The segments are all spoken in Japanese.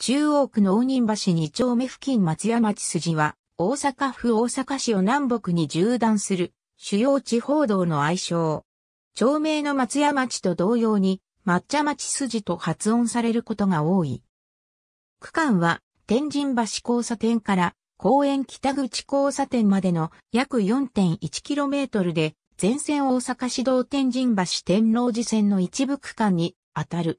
中央区の大人橋2丁目付近松屋町筋は、大阪府大阪市を南北に縦断する、主要地方道の愛称。町名の松屋町と同様に、抹茶町筋と発音されることが多い。区間は、天神橋交差点から公園北口交差点までの約 4.1km で、全線大阪市道天神橋天王寺線の一部区間に当たる。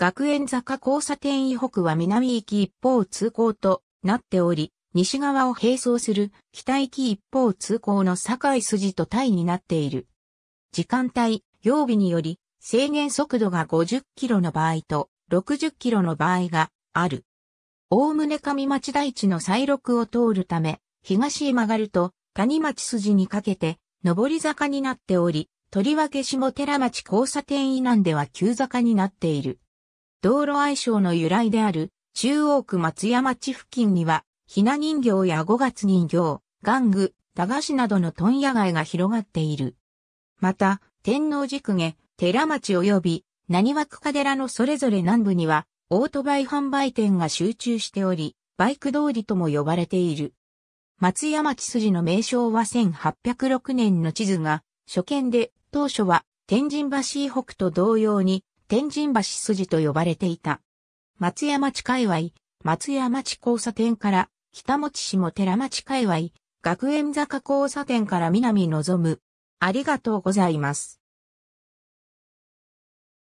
学園坂交差点以北は南行き一方通行となっており、西側を並走する北行き一方通行の境筋と対になっている。時間帯、曜日により制限速度が50キロの場合と60キロの場合がある。おおむね上町台地の再録を通るため、東へ曲がると谷町筋にかけて上り坂になっており、とりわけ下寺町交差点以南では急坂になっている。道路愛称の由来である、中央区松山地付近には、ひな人形や五月人形、玩具、駄菓子などの問屋街が広がっている。また、天王寺区下、寺町及び、何枠か寺のそれぞれ南部には、オートバイ販売店が集中しており、バイク通りとも呼ばれている。松山地筋の名称は1806年の地図が、初見で当初は天神橋北と同様に天神橋筋と呼ばれていた。松屋町界隈、松屋町交差点から北持市も寺町界隈、学園坂交差点から南望む。ありがとうございます。